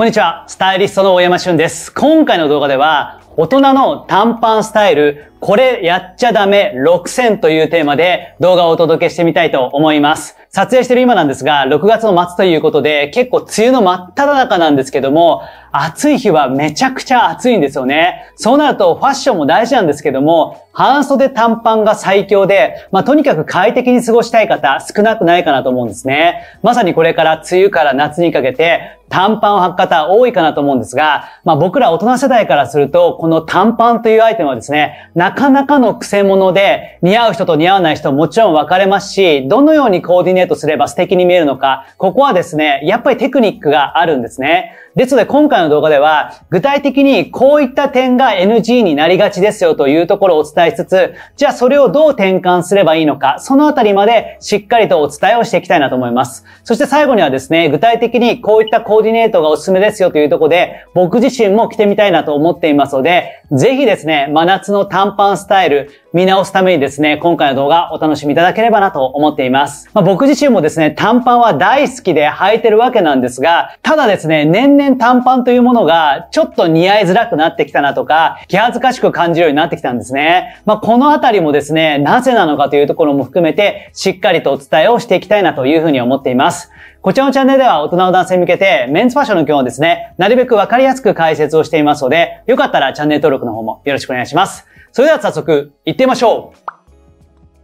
こんにちは、スタイリストの大山俊です。今回の動画では、大人の短パンスタイル、これやっちゃダメ6選というテーマで動画をお届けしてみたいと思います。撮影してる今なんですが、6月の末ということで、結構梅雨の真っ只中なんですけども、暑い日はめちゃくちゃ暑いんですよね。そうなるとファッションも大事なんですけども、半袖短パンが最強で、まあ、とにかく快適に過ごしたい方少なくないかなと思うんですね。まさにこれから梅雨から夏にかけて、短パンを履く方多いかなと思うんですが、まあ僕ら大人世代からすると、この短パンというアイテムはですね、なかなかの癖物で、似合う人と似合わない人もちろん分かれますし、どのようにコーディネートすれば素敵に見えるのか、ここはですね、やっぱりテクニックがあるんですね。ですので今回の動画では、具体的にこういった点が NG になりがちですよというところをお伝えしつつ、じゃあそれをどう転換すればいいのか、そのあたりまでしっかりとお伝えをしていきたいなと思います。そして最後にはですね、具体的にこういったコーコーディネートがおすすめですよというとこで、僕自身も着てみたいなと思っていますので、ぜひですね、真夏の短パンスタイル見直すためにですね、今回の動画お楽しみいただければなと思っています。まあ、僕自身もですね、短パンは大好きで履いてるわけなんですが、ただですね、年々短パンというものがちょっと似合いづらくなってきたなとか、気恥ずかしく感じるようになってきたんですね。まあ、このあたりもですね、なぜなのかというところも含めて、しっかりとお伝えをしていきたいなというふうに思っています。こちらのチャンネルでは大人の男性に向けてメンズファッションの今日をですね、なるべくわかりやすく解説をしていますので、よかったらチャンネル登録の方もよろしくお願いします。それでは早速、行ってみましょう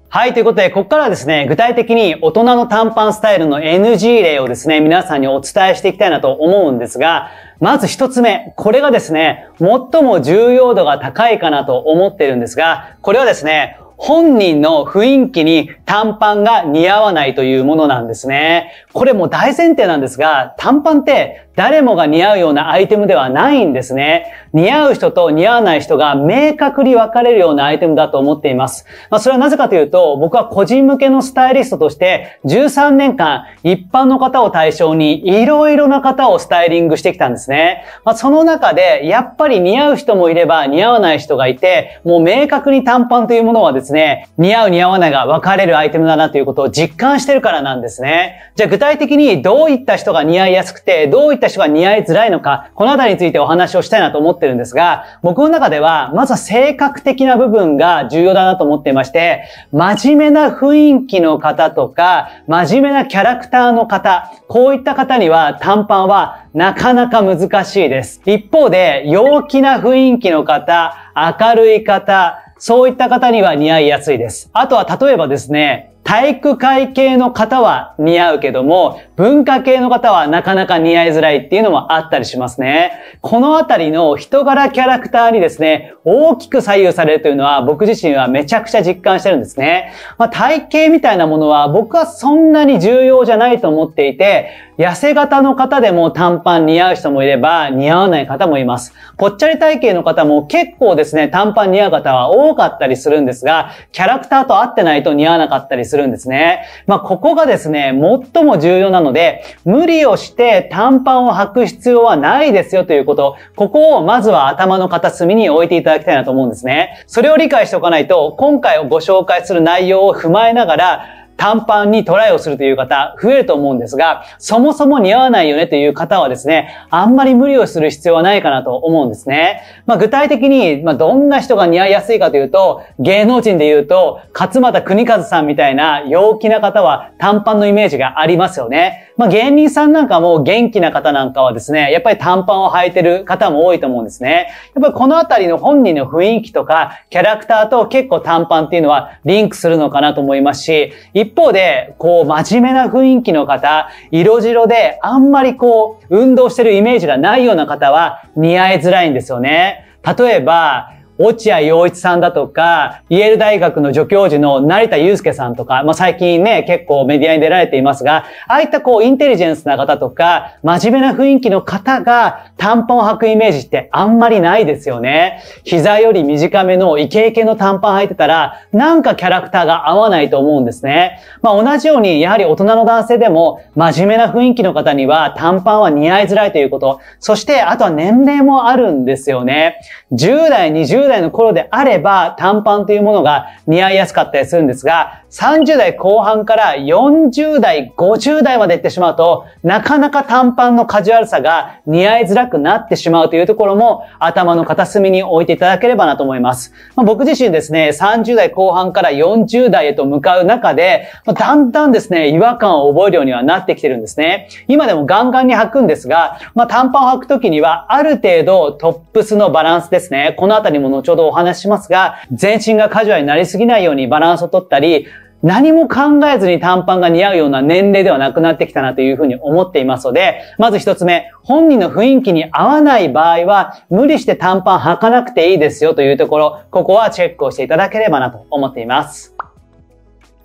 はい、ということで、ここからはですね、具体的に大人の短パンスタイルの NG 例をですね、皆さんにお伝えしていきたいなと思うんですが、まず一つ目、これがですね、最も重要度が高いかなと思ってるんですが、これはですね、本人の雰囲気に短パンが似合わないというものなんですね。これも大前提なんですが、短パンって誰もが似合うようなアイテムではないんですね。似合う人と似合わない人が明確に分かれるようなアイテムだと思っています。まあ、それはなぜかというと、僕は個人向けのスタイリストとして13年間一般の方を対象に色々な方をスタイリングしてきたんですね。まあ、その中でやっぱり似合う人もいれば似合わない人がいて、もう明確に短パンというものはですね、似合う似合わないが分かれるアイテムだなということを実感してるからなんですね。じゃあ具体的にどういった人が似合いやすくて、どういったった人が似合いづらいのか、このあたりについてお話をしたいなと思ってるんですが、僕の中では、まずは性格的な部分が重要だなと思っていまして、真面目な雰囲気の方とか、真面目なキャラクターの方、こういった方には短パンはなかなか難しいです。一方で、陽気な雰囲気の方、明るい方、そういった方には似合いやすいです。あとは例えばですね、体育会系の方は似合うけども、文化系の方はなかなか似合いづらいっていうのもあったりしますね。このあたりの人柄キャラクターにですね、大きく左右されるというのは僕自身はめちゃくちゃ実感してるんですね。まあ、体型みたいなものは僕はそんなに重要じゃないと思っていて、痩せ型の方でも短パン似合う人もいれば似合わない方もいます。ぽっちゃり体型の方も結構ですね、短パン似合う方は多かったりするんですが、キャラクターと合ってないと似合わなかったりするするんですね。まあ、ここがですね、最も重要なので、無理をして短パンを履く必要はないですよということ、ここをまずは頭の片隅に置いていただきたいなと思うんですね。それを理解しておかないと、今回をご紹介する内容を踏まえながら、短パンにトライをするという方、増えると思うんですが、そもそも似合わないよねという方はですね、あんまり無理をする必要はないかなと思うんですね。まあ、具体的に、まあ、どんな人が似合いやすいかというと、芸能人で言うと、勝俣国和さんみたいな陽気な方は短パンのイメージがありますよね。まあ、芸人さんなんかも元気な方なんかはですね、やっぱり短パンを履いてる方も多いと思うんですね。やっぱりこのあたりの本人の雰囲気とか、キャラクターと結構短パンっていうのはリンクするのかなと思いますし、一一方で、こう、真面目な雰囲気の方、色白で、あんまりこう、運動してるイメージがないような方は、似合いづらいんですよね。例えば、落合陽一さんだとか、イェール大学の助教授の成田祐介さんとか、まあ、最近ね、結構メディアに出られていますが、ああいったこう、インテリジェンスな方とか、真面目な雰囲気の方が短パンを履くイメージってあんまりないですよね。膝より短めのイケイケの短パン履いてたら、なんかキャラクターが合わないと思うんですね。まあ、同じように、やはり大人の男性でも、真面目な雰囲気の方には短パンは似合いづらいということ。そして、あとは年齢もあるんですよね。10代、20代の頃であれば短パンというものが似合いやすかったりするんですが、30代後半から40代、50代まで行ってしまうと、なかなか短パンのカジュアルさが似合いづらくなってしまうというところも頭の片隅に置いていただければなと思います。まあ、僕自身ですね、30代後半から40代へと向かう中で、まあ、だんだんですね、違和感を覚えるようにはなってきてるんですね。今でもガンガンに履くんですが、まあ、短パンを履くときにはある程度トップスのバランスでですね。このあたりも後ほどお話ししますが、全身がカジュアルになりすぎないようにバランスをとったり、何も考えずに短パンが似合うような年齢ではなくなってきたなというふうに思っていますので、まず一つ目、本人の雰囲気に合わない場合は、無理して短パン履かなくていいですよというところ、ここはチェックをしていただければなと思っています。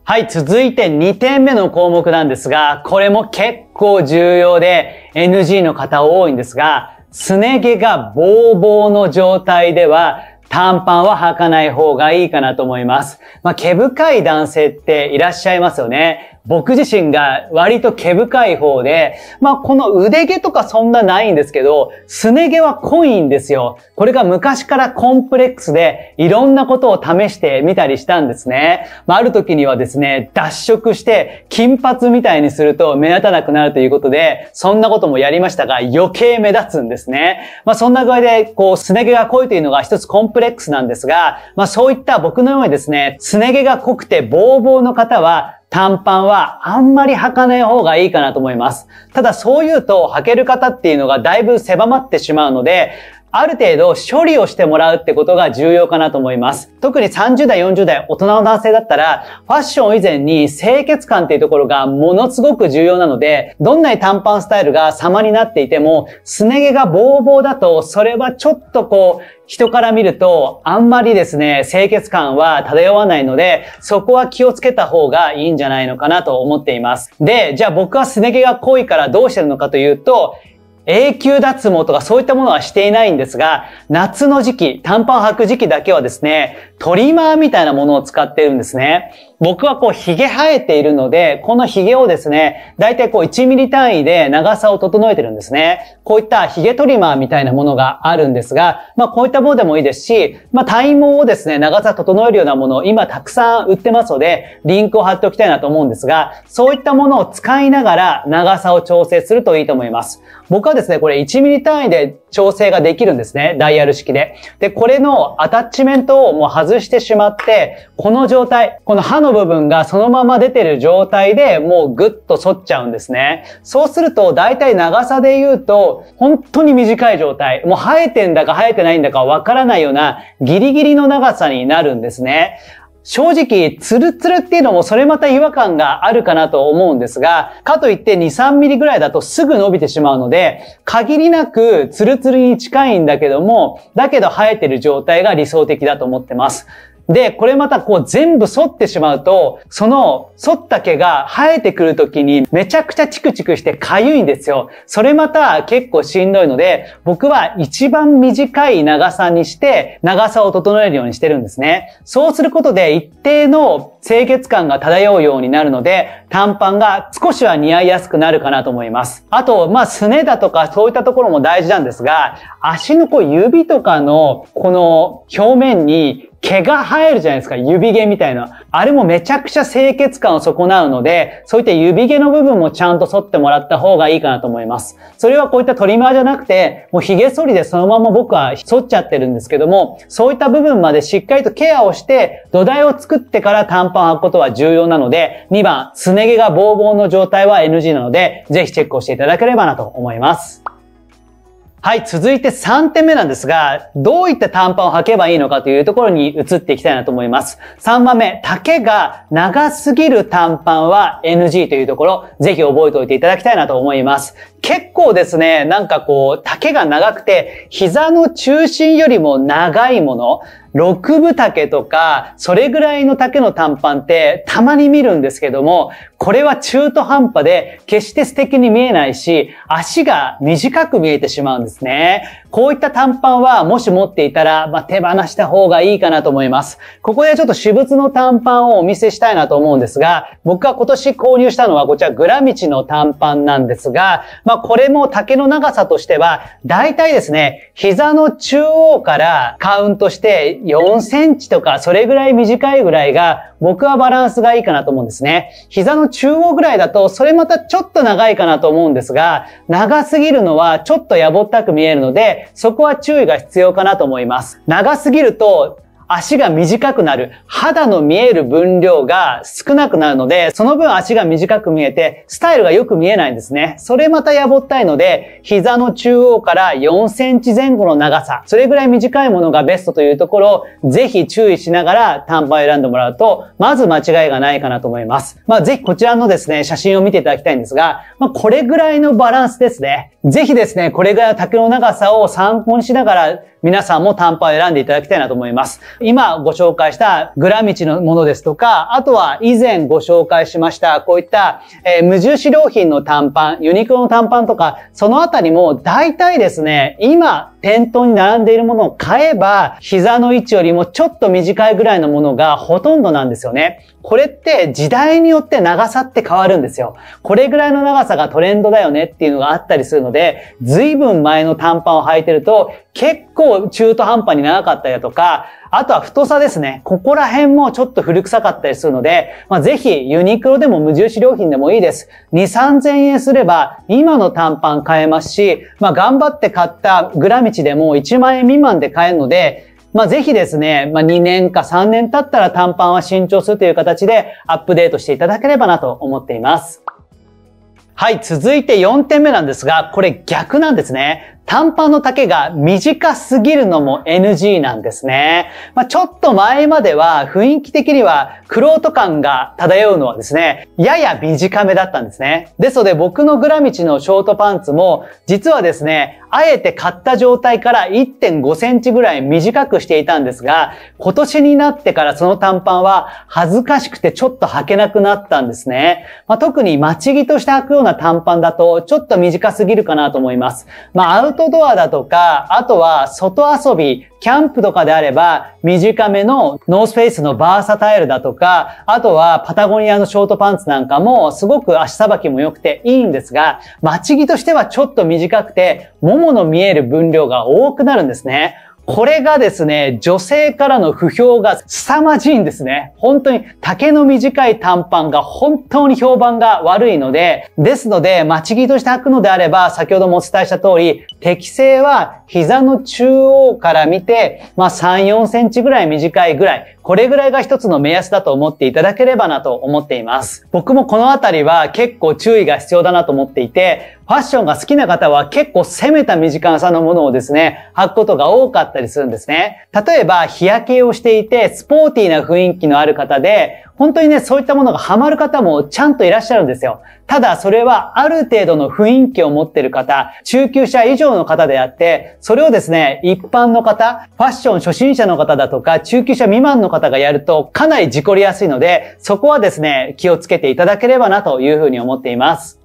はい、続いて2点目の項目なんですが、これも結構重要で NG の方多いんですが、すね毛がボーボーの状態では、短パンは履かない方がいいかなと思います。まあ、毛深い男性っていらっしゃいますよね。僕自身が割と毛深い方で、まあこの腕毛とかそんなないんですけど、すね毛は濃いんですよ。これが昔からコンプレックスでいろんなことを試してみたりしたんですね。まあある時にはですね、脱色して金髪みたいにすると目立たなくなるということで、そんなこともやりましたが余計目立つんですね。まあそんな具合で、こう、すね毛が濃いというのが一つコンプレックスなんですが、まあそういった僕のようにですね、すね毛が濃くてボーボーの方は、短パンはあんまり履かない方がいいかなと思います。ただそう言うと履ける方っていうのがだいぶ狭まってしまうので、ある程度処理をしてもらうってことが重要かなと思います。特に30代、40代、大人の男性だったら、ファッション以前に清潔感っていうところがものすごく重要なので、どんなに短パンスタイルが様になっていても、すね毛がボーボーだと、それはちょっとこう、人から見ると、あんまりですね、清潔感は漂わないので、そこは気をつけた方がいいんじゃないのかなと思っています。で、じゃあ僕はすね毛が濃いからどうしてるのかというと、永久脱毛とかそういったものはしていないんですが、夏の時期、短パンを履く時期だけはですね、トリマーみたいなものを使ってるんですね。僕はこう、髭生えているので、この髭をですね、だいたいこう、1ミリ単位で長さを整えてるんですね。こういった髭トリマーみたいなものがあるんですが、まあ、こういったものでもいいですし、まあ、体毛をですね、長さ整えるようなものを今たくさん売ってますので、リンクを貼っておきたいなと思うんですが、そういったものを使いながら長さを調整するといいと思います。僕はですね、これ1ミリ単位で調整ができるんですね。ダイヤル式で。で、これのアタッチメントをもう外してしまって、この状態、この歯のの部分がそのまま出てる状態でもうぐっと反っちゃうんですね。そうすると大体長さで言うと本当に短い状態、もう生えてんだか生えてないんだかわからないようなギリギリの長さになるんですね。正直、ツルツルっていうのもそれまた違和感があるかなと思うんですが、かといって2、3ミリぐらいだとすぐ伸びてしまうので、限りなくツルツルに近いんだけども、だけど生えてる状態が理想的だと思ってます。で、これまたこう全部剃ってしまうと、その剃った毛が生えてくるときにめちゃくちゃチクチクして痒いんですよ。それまた結構しんどいので、僕は一番短い長さにして、長さを整えるようにしてるんですね。そうすることで一定の清潔感が漂うようになるので、短パンが少しは似合いやすくなるかなと思います。あと、まあ、すねだとかそういったところも大事なんですが、足のこう指とかのこの表面に毛が生えるじゃないですか。指毛みたいな。あれもめちゃくちゃ清潔感を損なうので、そういった指毛の部分もちゃんと剃ってもらった方がいいかなと思います。それはこういったトリマーじゃなくて、もう髭剃りでそのまま僕は剃っちゃってるんですけども、そういった部分までしっかりとケアをして、土台を作ってから短パンを履くことは重要なので、2番、すね毛がボーボーの状態は NG なので、ぜひチェックをしていただければなと思います。はい、続いて3点目なんですが、どういった短パンを履けばいいのかというところに移っていきたいなと思います。3番目、丈が長すぎる短パンは NG というところ、ぜひ覚えておいていただきたいなと思います。結構ですね、なんかこう、丈が長くて、膝の中心よりも長いもの、六分丈とか、それぐらいの丈の短パンってたまに見るんですけども、これは中途半端で決して素敵に見えないし、足が短く見えてしまうんですね。こういった短パンはもし持っていたら、まあ、手放した方がいいかなと思います。ここでちょっと私物の短パンをお見せしたいなと思うんですが、僕が今年購入したのはこちらグラミチの短パンなんですが、まあ、これも丈の長さとしては、だいたいですね、膝の中央からカウントして4センチとかそれぐらい短いぐらいが僕はバランスがいいかなと思うんですね。膝の中央ぐらいだとそれまたちょっと長いかなと思うんですが、長すぎるのはちょっとやぼったく見えるので、そこは注意が必要かなと思います。長すぎると足が短くなる、肌の見える分量が少なくなるので、その分足が短く見えて、スタイルがよく見えないんですね。それまたやぼったいので、膝の中央から4センチ前後の長さ、それぐらい短いものがベストというところを、ぜひ注意しながら短パンを選んでもらうと、まず間違いがないかなと思います。まあ、ぜひこちらのですね、写真を見ていただきたいんですが、まあ、これぐらいのバランスですね。ぜひですね、これぐらいの丈の長さを参考にしながら、皆さんも短パンを選んでいただきたいなと思います。今ご紹介したグラミチのものですとか、あとは以前ご紹介しました、こういった、えー、無印良品の短パン、ユニクロの短パンとか、そのあたりも大体ですね、今、店頭に並んでいるものを買えば、膝の位置よりもちょっと短いぐらいのものがほとんどなんですよね。これって時代によって長さって変わるんですよ。これぐらいの長さがトレンドだよねっていうのがあったりするので、随分前の短パンを履いてると、結構中途半端に長かったりだとか、あとは太さですね。ここら辺もちょっと古臭かったりするので、まあ、ぜひユニクロでも無印良品でもいいです。2、3000円すれば今の短パン買えますし、まあ、頑張って買ったグラミチでも1万円未満で買えるので、まあ、ぜひですね、まあ、2年か3年経ったら短パンは新調するという形でアップデートしていただければなと思っています。はい、続いて4点目なんですが、これ逆なんですね。短パンの丈が短すぎるのも NG なんですね。まあ、ちょっと前までは雰囲気的にはクロート感が漂うのはですね、やや短めだったんですね。ですので僕のグラミチのショートパンツも実はですね、あえて買った状態から1.5センチぐらい短くしていたんですが、今年になってからその短パンは恥ずかしくてちょっと履けなくなったんですね。まあ、特に待ち着として履くような短パンだとちょっと短すぎるかなと思います。まあウトドアだとか、あとは外遊び、キャンプとかであれば、短めのノースフェイスのバーサタイルだとか、あとはパタゴニアのショートパンツなんかも、すごく足さばきも良くていいんですが、待ち着としてはちょっと短くて、ももの見える分量が多くなるんですね。これがですね、女性からの不評が凄まじいんですね。本当に丈の短い短パンが本当に評判が悪いので、ですので、待ち着として履くのであれば、先ほどもお伝えした通り、適正は膝の中央から見て、まあ3、4センチぐらい短いぐらい、これぐらいが一つの目安だと思っていただければなと思っています。僕もこのあたりは結構注意が必要だなと思っていて、ファッションが好きな方は結構攻めた短さのものをですね、履くことが多かったりするんですね。例えば、日焼けをしていて、スポーティーな雰囲気のある方で、本当にね、そういったものがハマる方もちゃんといらっしゃるんですよ。ただ、それはある程度の雰囲気を持ってる方、中級者以上の方であって、それをですね、一般の方、ファッション初心者の方だとか、中級者未満の方がやるとかなり事故りやすいので、そこはですね、気をつけていただければなというふうに思っています。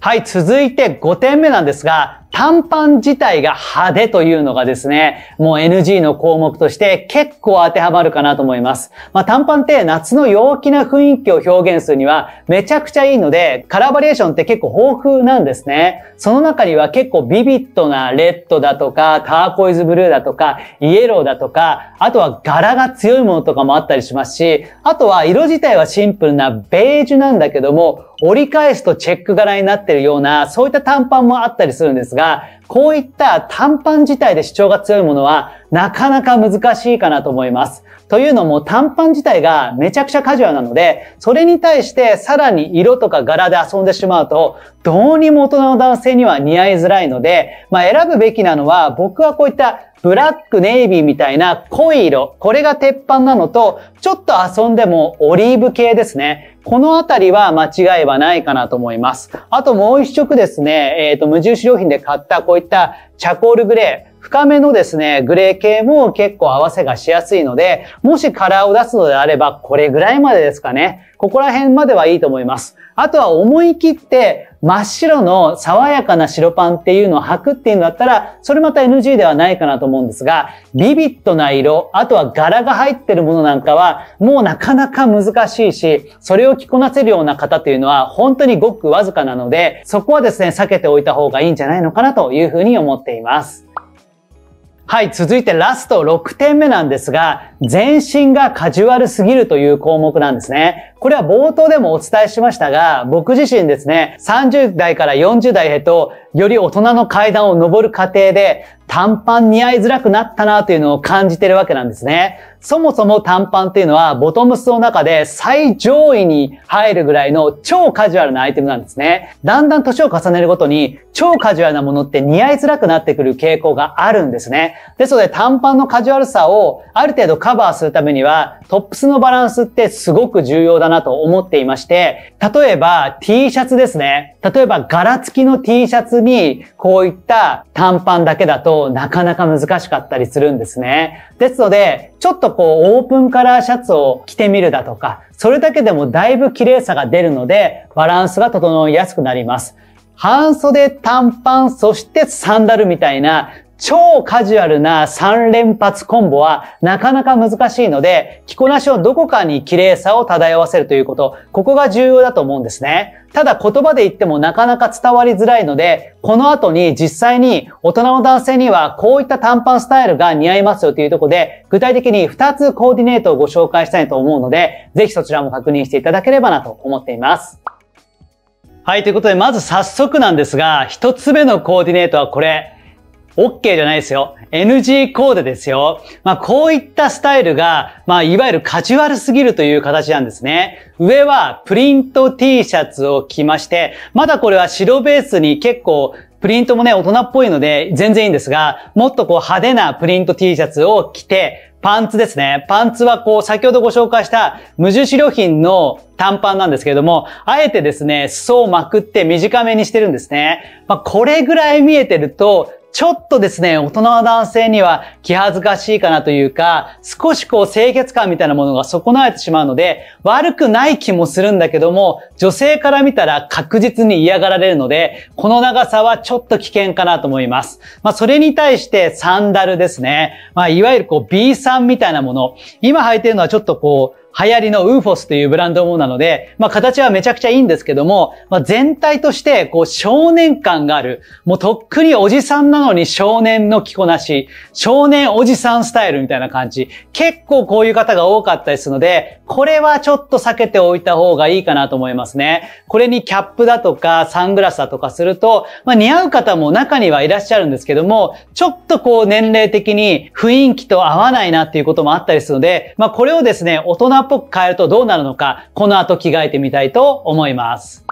はい、続いて5点目なんですが、短パン自体が派手というのがですね、もう NG の項目として結構当てはまるかなと思います。まあ短パンって夏の陽気な雰囲気を表現するにはめちゃくちゃいいので、カラーバリエーションって結構豊富なんですね。その中には結構ビビッドなレッドだとか、ターコイズブルーだとか、イエローだとか、あとは柄が強いものとかもあったりしますし、あとは色自体はシンプルなベージュなんだけども、折り返すとチェック柄になってるような、そういった短パンもあったりするんですが、が、こういった短パン自体で主張が強いものは、なかなか難しいかなと思います。というのも短パン自体がめちゃくちゃカジュアルなので、それに対してさらに色とか柄で遊んでしまうと、どうにも大人の男性には似合いづらいので、まあ選ぶべきなのは、僕はこういったブラックネイビーみたいな濃い色、これが鉄板なのと、ちょっと遊んでもオリーブ系ですね。このあたりは間違いはないかなと思います。あともう一色ですね、えっ、ー、と、無印良品で買ったこういったチャコールグレー、深めのですね、グレー系も結構合わせがしやすいので、もしカラーを出すのであれば、これぐらいまでですかね。ここら辺まではいいと思います。あとは思い切って真っ白の爽やかな白パンっていうのを履くっていうんだったら、それまた NG ではないかなと思うんですが、ビビットな色、あとは柄が入ってるものなんかは、もうなかなか難しいし、それを着こなせるような方というのは本当にごくわずかなので、そこはですね、避けておいた方がいいんじゃないのかなというふうに思っています。はい、続いてラスト6点目なんですが、全身がカジュアルすぎるという項目なんですね。これは冒頭でもお伝えしましたが、僕自身ですね、30代から40代へと、より大人の階段を登る過程で、短パン似合いづらくなったなというのを感じてるわけなんですね。そもそも短パンっていうのはボトムスの中で最上位に入るぐらいの超カジュアルなアイテムなんですね。だんだん年を重ねるごとに超カジュアルなものって似合いづらくなってくる傾向があるんですね。ですので短パンのカジュアルさをある程度カバーするためにはトップスのバランスってすごく重要だなと思っていまして、例えば T シャツですね。例えば柄付きの T シャツにこういった短パンだけだとなかなか難しかったりするんですね。ですので、ちょっとこうオープンカラーシャツを着てみるだとか、それだけでもだいぶ綺麗さが出るので、バランスが整いやすくなります。半袖、短パン、そしてサンダルみたいな超カジュアルな3連発コンボはなかなか難しいので、着こなしをどこかに綺麗さを漂わせるということ、ここが重要だと思うんですね。ただ言葉で言ってもなかなか伝わりづらいので、この後に実際に大人の男性にはこういった短パンスタイルが似合いますよというところで、具体的に2つコーディネートをご紹介したいと思うので、ぜひそちらも確認していただければなと思っています。はい、ということでまず早速なんですが、1つ目のコーディネートはこれ。OK じゃないですよ。NG コーデですよ。まあ、こういったスタイルが、まあ、いわゆるカジュアルすぎるという形なんですね。上はプリント T シャツを着まして、まだこれは白ベースに結構プリントもね、大人っぽいので全然いいんですが、もっとこう派手なプリント T シャツを着て、パンツですね。パンツはこう、先ほどご紹介した無印良品の短パンなんですけれども、あえてですね、裾をまくって短めにしてるんですね。まあ、これぐらい見えてると、ちょっとですね、大人の男性には気恥ずかしいかなというか、少しこう清潔感みたいなものが損なわれてしまうので、悪くない気もするんだけども、女性から見たら確実に嫌がられるので、この長さはちょっと危険かなと思います。まあ、それに対してサンダルですね。まあ、いわゆるこう B さんみたいなもの。今履いてるのはちょっとこう、流行りのウーフォスというブランドもなので、まあ形はめちゃくちゃいいんですけども、まあ全体としてこう少年感がある、もうとっくにおじさんなのに少年の着こなし、少年おじさんスタイルみたいな感じ、結構こういう方が多かったりするので、これはちょっと避けておいた方がいいかなと思いますね。これにキャップだとかサングラスだとかすると、まあ似合う方も中にはいらっしゃるんですけども、ちょっとこう年齢的に雰囲気と合わないなっていうこともあったりするので、まあこれをですね、大人っぽく変えるとどうなるのか、この後着替えてみたいと思います。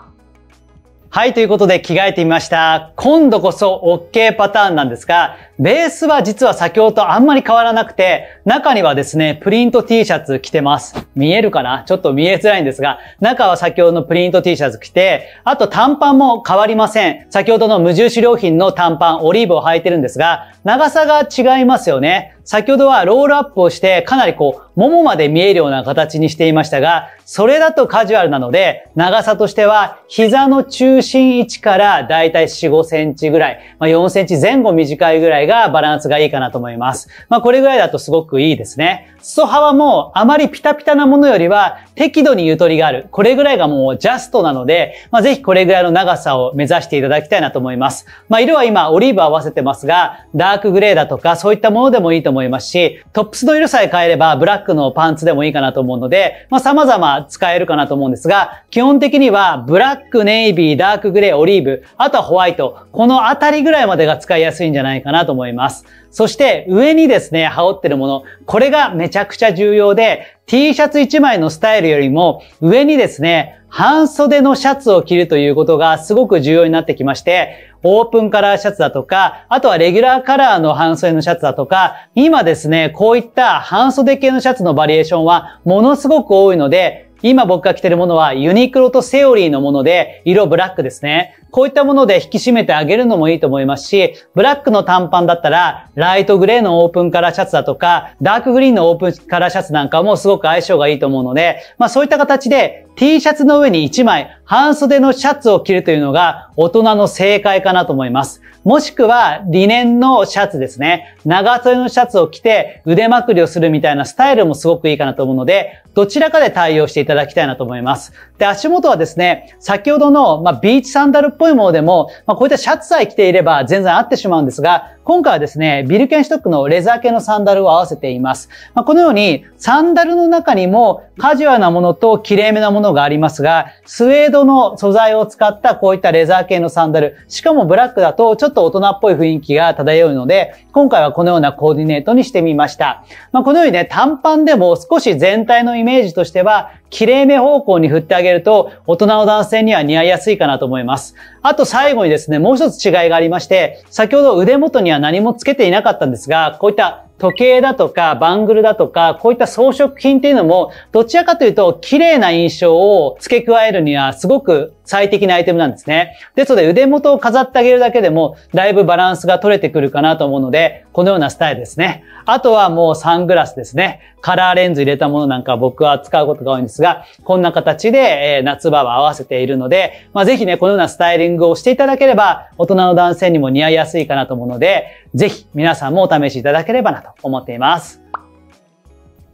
はい、ということで着替えてみました。今度こそ OK パターンなんですが、ベースは実は先ほどとあんまり変わらなくて、中にはですね、プリント T シャツ着てます。見えるかなちょっと見えづらいんですが、中は先ほどのプリント T シャツ着て、あと短パンも変わりません。先ほどの無印良品の短パン、オリーブを履いてるんですが、長さが違いますよね。先ほどはロールアップをしてかなりこう、ももまで見えるような形にしていましたが、それだとカジュアルなので、長さとしては膝の中心位置からだいたい4、5センチぐらい、まあ、4センチ前後短いぐらいがバランスがいいかなと思います。まあこれぐらいだとすごくいいですね。裾幅もあまりピタピタなものよりは適度にゆとりがある。これぐらいがもうジャストなので、まあぜひこれぐらいの長さを目指していただきたいなと思います。まあ色は今オリーブ合わせてますが、ダークグレーだとかそういったものでもいいと思いますし、トップスの色さえ変えればブラックのパンツでもいいかなと思うので、まあ様々使えるかなと思うんですが、基本的にはブラック、ネイビー、ダークグレー、オリーブ、あとはホワイト、このあたりぐらいまでが使いやすいんじゃないかなと思います。思います。そして上にですね、羽織ってるもの、これがめちゃくちゃ重要で、T シャツ1枚のスタイルよりも上にですね、半袖のシャツを着るということがすごく重要になってきまして、オープンカラーシャツだとか、あとはレギュラーカラーの半袖のシャツだとか、今ですね、こういった半袖系のシャツのバリエーションはものすごく多いので、今僕が着てるものはユニクロとセオリーのもので、色ブラックですね。こういったもので引き締めてあげるのもいいと思いますし、ブラックの短パンだったら、ライトグレーのオープンカラーシャツだとか、ダークグリーンのオープンカラーシャツなんかもすごく相性がいいと思うので、まあそういった形で T シャツの上に1枚半袖のシャツを着るというのが大人の正解かなと思います。もしくはリネンのシャツですね。長袖のシャツを着て腕まくりをするみたいなスタイルもすごくいいかなと思うので、どちらかで対応していただきたいなと思います。で、足元はですね、先ほどの、まあ、ビーチサンダルっぽいものでも、まあ、こういったシャツさえ着ていれば全然合ってしまうんですが、今回はですね、ビルケンシュトックのレザー系のサンダルを合わせています。まあ、このように、サンダルの中にもカジュアルなものと綺麗めなものがありますが、スウェードの素材を使ったこういったレザー系のサンダル、しかもブラックだとちょっと大人っぽい雰囲気が漂うので、今回はこのようなコーディネートにしてみました。まあ、このようにね、短パンでも少し全体のイメージとしては、綺麗め方向に振ってあげると、大人の男性には似合いやすいかなと思います。あと最後にですね、もう一つ違いがありまして、先ほど腕元には何もつけていなかったんですが、こういった時計だとか、バングルだとか、こういった装飾品っていうのも、どちらかというと、綺麗な印象を付け加えるには、すごく最適なアイテムなんですね。ですので、腕元を飾ってあげるだけでも、だいぶバランスが取れてくるかなと思うので、このようなスタイルですね。あとはもうサングラスですね。カラーレンズ入れたものなんか僕は使うことが多いんですが、こんな形で、え夏場は合わせているので、まあ、ぜひね、このようなスタイリングをしていただければ、大人の男性にも似合いやすいかなと思うので、ぜひ皆さんもお試しいただければなと思っています。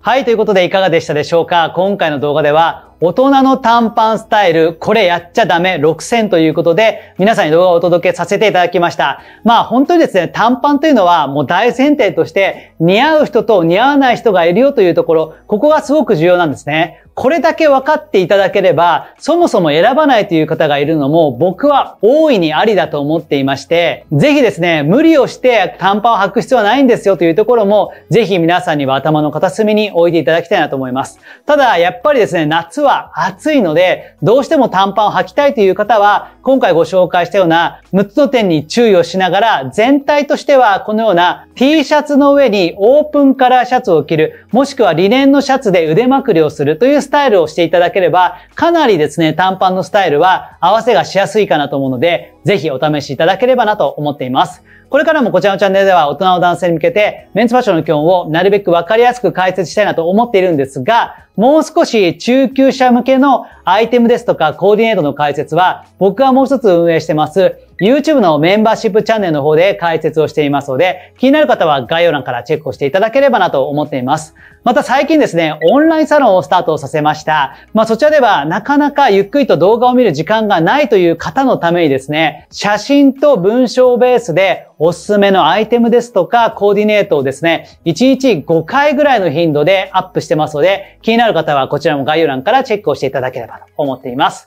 はい、ということでいかがでしたでしょうか今回の動画では大人の短パンスタイル、これやっちゃダメ6000ということで、皆さんに動画をお届けさせていただきました。まあ本当にですね、短パンというのはもう大前提として、似合う人と似合わない人がいるよというところ、ここがすごく重要なんですね。これだけ分かっていただければ、そもそも選ばないという方がいるのも、僕は大いにありだと思っていまして、ぜひですね、無理をして短パンを履く必要はないんですよというところも、ぜひ皆さんには頭の片隅に置いていただきたいなと思います。ただ、やっぱりですね、夏は暑いので、どうしても短パンを履きたいという方は、今回ご紹介したような6つの点に注意をしながら、全体としてはこのような T シャツの上にオープンカラーシャツを着る、もしくはリネンのシャツで腕まくりをするというスタイルをしていただければ、かなりですね、短パンのスタイルは合わせがしやすいかなと思うので、ぜひお試しいただければなと思っています。これからもこちらのチャンネルでは大人の男性に向けてメンツファッションの基本をなるべくわかりやすく解説したいなと思っているんですが、もう少し中級者向けのアイテムですとかコーディネートの解説は僕はもう一つ運営してます YouTube のメンバーシップチャンネルの方で解説をしていますので、気になる方は概要欄からチェックをしていただければなと思っています。また最近ですね、オンラインサロンをスタートさせました。まあそちらではなかなかゆっくりと動画を見る時間がないという方のためにですね、写真と文章ベースでおすすめのアイテムですとかコーディネートをですね、1日5回ぐらいの頻度でアップしてますので、気になる方はこちらも概要欄からチェックをしていただければと思っています。